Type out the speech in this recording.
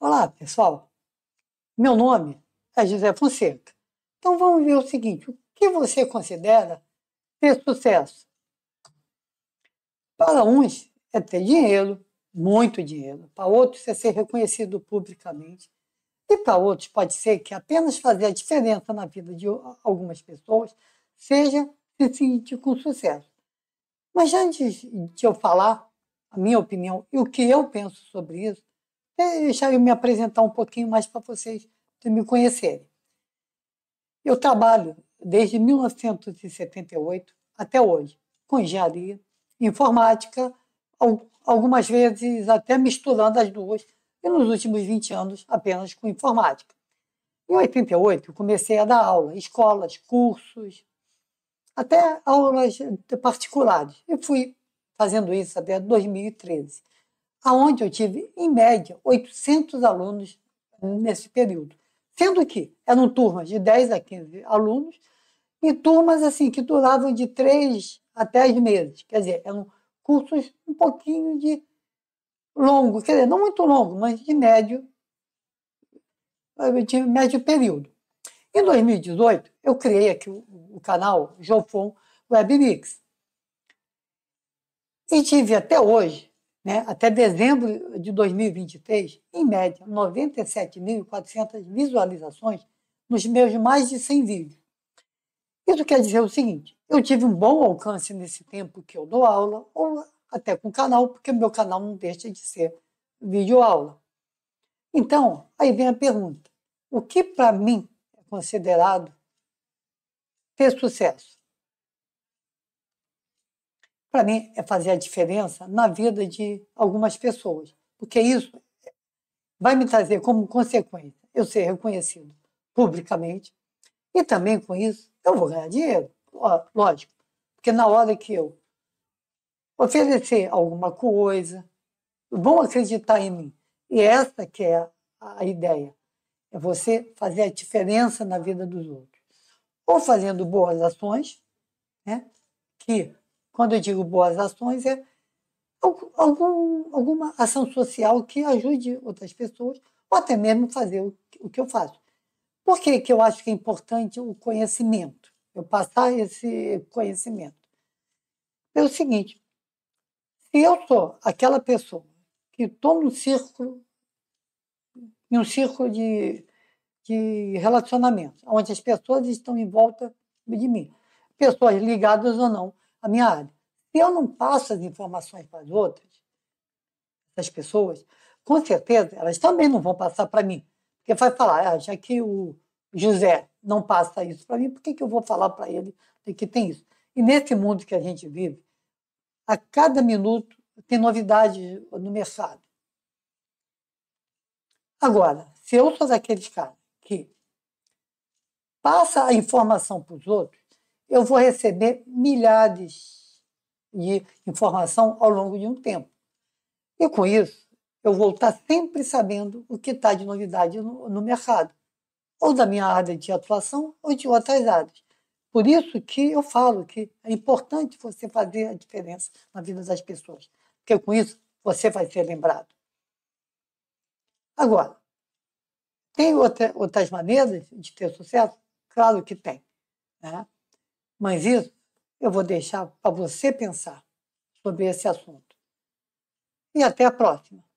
Olá, pessoal. Meu nome é José Fonseca. Então vamos ver o seguinte: o que você considera ter sucesso? Para uns é ter dinheiro, muito dinheiro. Para outros é ser reconhecido publicamente. E para outros pode ser que apenas fazer a diferença na vida de algumas pessoas seja se sentir com sucesso. Mas antes de eu falar a minha opinião e o que eu penso sobre isso, é deixar eu me apresentar um pouquinho mais para vocês me conhecerem. Eu trabalho desde 1978 até hoje com engenharia, informática, algumas vezes até misturando as duas, e nos últimos 20 anos apenas com informática. Em 88, comecei a dar aula, escolas, cursos, até aulas particulares. E fui fazendo isso até 2013 aonde eu tive, em média, 800 alunos nesse período. Sendo que eram turmas de 10 a 15 alunos e turmas assim que duravam de 3 a 10 meses. Quer dizer, eram cursos um pouquinho de longo, quer dizer, não muito longo, mas de médio, de médio período. Em 2018, eu criei aqui o, canal Jofon Web Mix. E tive até hoje né, até dezembro de 2023, em média, 97.400 visualizações nos meus mais de 100 vídeos. Isso quer dizer o seguinte: eu tive um bom alcance nesse tempo que eu dou aula, ou até com o canal, porque meu canal não deixa de ser vídeo aula. Então, aí vem a pergunta: o que para mim é considerado ter sucesso? para mim, é fazer a diferença na vida de algumas pessoas, porque isso vai me trazer como consequência eu ser reconhecido publicamente e também com isso eu vou ganhar dinheiro, lógico, porque na hora que eu oferecer alguma coisa, vão acreditar em mim. E essa que é a ideia, é você fazer a diferença na vida dos outros, ou fazendo boas ações, né, que quando eu digo boas ações, é algum, alguma ação social que ajude outras pessoas, ou até mesmo fazer o, o que eu faço. Por que, que eu acho que é importante o conhecimento? Eu passar esse conhecimento. É o seguinte: se eu sou aquela pessoa que estou num círculo, em um círculo de, de relacionamento, onde as pessoas estão em volta de mim, pessoas ligadas ou não, a minha área. Se eu não passo as informações para as outras, as pessoas, com certeza elas também não vão passar para mim. Porque vai falar, ah, já que o José não passa isso para mim, por que, que eu vou falar para ele que tem isso? E nesse mundo que a gente vive, a cada minuto tem novidade no mercado. Agora, se eu sou daqueles caras que passa a informação para os outros, eu vou receber milhares de informação ao longo de um tempo. E com isso, eu vou estar sempre sabendo o que está de novidade no, no, mercado, ou da minha área de atuação ou de outras áreas. Por isso que eu falo que é importante você fazer a diferença na vida das pessoas, porque com isso você vai ser lembrado. Agora, tem outra, outras maneiras de ter sucesso? Claro que tem. Né? Mas isso eu vou deixar para você pensar sobre esse assunto. E até a próxima.